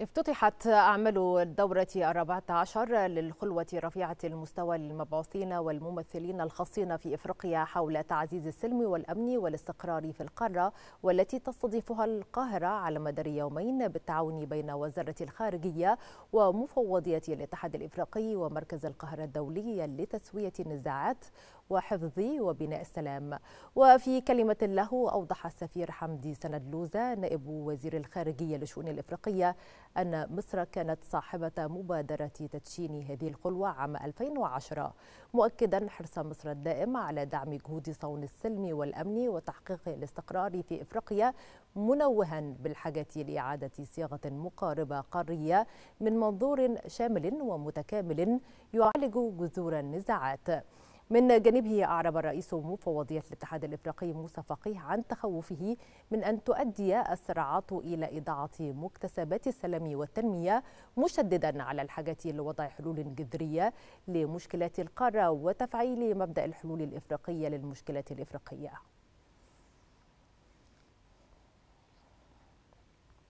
افتتحت أعمال الدورة الرابعة عشر للخلوة رفيعة المستوى للمبعوثين والممثلين الخاصين في إفريقيا حول تعزيز السلم والأمن والاستقرار في القارة والتي تستضيفها القاهرة على مدار يومين بالتعاون بين وزارة الخارجية ومفوضية الاتحاد الإفريقي ومركز القاهرة الدولي لتسوية النزاعات وحفظ وبناء السلام وفي كلمة له أوضح السفير حمدي سندلوزة نائب وزير الخارجية للشؤون الإفريقية أن مصر كانت صاحبة مبادرة تدشين هذه القلوة عام 2010 مؤكدا حرص مصر الدائم على دعم جهود صون السلم والأمن وتحقيق الاستقرار في إفريقيا منوها بالحاجة لإعادة صياغة مقاربة قارية من منظور شامل ومتكامل يعالج جذور النزاعات من جانبه أعرب الرئيس مفوضية الاتحاد الإفريقي موسى فقيه عن تخوفه من أن تؤدي الصراعات إلى إضاعة مكتسبات السلام والتنمية مشددا على الحاجة لوضع حلول جذرية لمشكلات القارة وتفعيل مبدأ الحلول الإفريقية للمشكلات الإفريقية